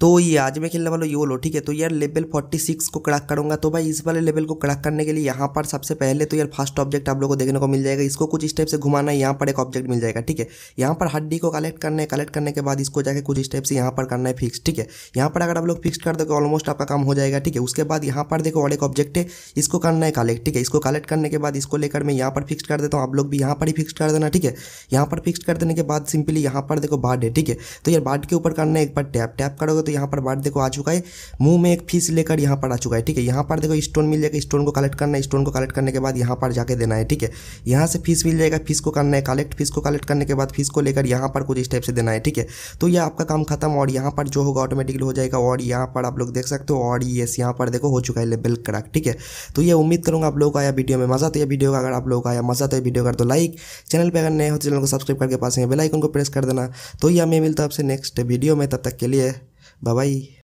तो ये आज मैं खेलने वाला लो ठीक है तो यार लेवल 46 को क्रैक करूंगा तो भाई इस वाले लेवल को क्रैक करने के लिए यहाँ पर सबसे पहले तो यार फर्स्ट ऑब्जेक्ट आप लोगों को देखने को मिल जाएगा इसको कुछ स्टेप से घुमाना है यहाँ पर एक ऑब्जेक्ट मिल जाएगा ठीक है यहाँ पर हड्डी को कलेक्ट करना है कलेक्ट करने के बाद इसको जाकर कुछ स्टेप से यहाँ पर करना है फिक्स ठीक है यहाँ पर अगर आप लोग फिक्स कर दोगे ऑलमोस्ट आपका काम हो जाएगा ठीक है उसके बाद यहाँ पर देखो और एक ऑब्जेक्ट है इसको करना है कलेक्ट ठीक है इसको कलेक्ट करने के बाद इसको लेकर मैं यहाँ पर फिक्स कर देता हूँ आप लोग भी यहाँ पर ही फिक्स कर देना ठीक है यहाँ पर फिक्स कर देने के बाद सिंपली यहाँ पर देखो बाढ़ है ठीक है तो यार बाढ़ के ऊपर करना है एक बार टैप टैप करोगे तो यहाँ पर बाढ़ देखो आ चुका है मुंह में एक फीस लेकर यहाँ पर आ चुका है ठीक है यहाँ पर देखो स्टोन मिल जाएगा स्टोन को कलेक्ट करना है स्टोन को कलेक्ट करने के बाद यहाँ पर जाके देना है ठीक है यहाँ से फीस मिल जाएगा फीस को करना है कलेक्ट फीस को कलेक्ट करने के बाद फीस को लेकर यहाँ पर कुछ इस टाइप से देना है ठीक है तो यह आपका काम खत्म और यहाँ पर जो होगा ऑटोमेटिकली हो जाएगा और यहाँ पर आप लोग देख सकते हो और यस यहाँ पर देखो हो चुका है लेवल क्रैक ठीक है तो ये उम्मीद करूँगा आप लोग का आया वीडियो में मजा तो यह वीडियो का अगर आप लोग आया मजा तो यह वीडियो कर दो लाइक चैनल पर अगर नए हो तो चैनल को सब्सक्राइब करके पास बेल बेलाइकन को प्रेस कर देना तो यह मैं मिलता आपसे नेक्स्ट वीडियो में तब तक के लिए Bye bye.